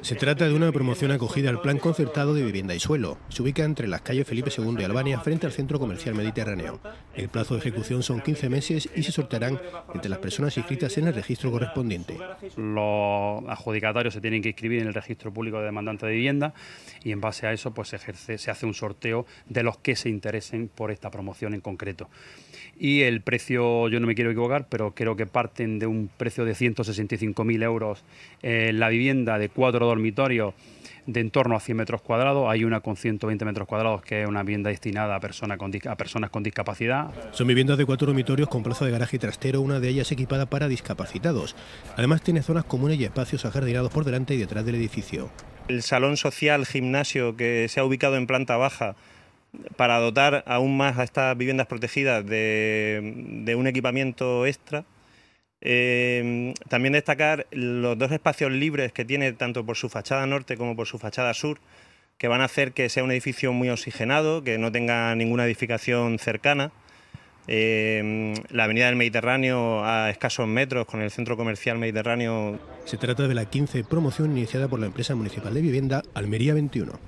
Se trata de una promoción acogida al Plan Concertado de Vivienda y Suelo. Se ubica entre las calles Felipe II y Albania frente al Centro Comercial Mediterráneo. El plazo de ejecución son 15 meses y se sortearán entre las personas inscritas en el registro correspondiente. Los adjudicatarios se tienen que inscribir en el registro público de demandantes de vivienda y en base a eso pues se, hace un sorteo de los que se interesen por esta promoción en concreto. Y el precio, yo no me quiero equivocar, pero creo que parten de un precio de 165.000 euros eh, la vivienda de cuatro dormitorios de en torno a 100 metros cuadrados. Hay una con 120 metros cuadrados que es una vivienda destinada a, con, personas con discapacidad. Son viviendas de cuatro dormitorios con plaza de garaje y trastero, una de ellas equipada para discapacitados. Además tiene zonas comunes y espacios ajardinados por delante y detrás del edificio. El salón social gimnasio que se ha ubicado en planta baja para dotar aún más a estas viviendas protegidas de, de un equipamiento extra Em, también destacar los dos espacios libres que tiene tanto por su fachada norte como por su fachada sur, que van a hacer que sea un edificio muy oxigenado, que no tenga ninguna edificación cercana. Em, la Avenida del Mediterráneo a escasos metros con el Centro Comercial Mediterráneo. Se trata de la 15 promoción iniciada por la empresa municipal de vivienda Almería 21.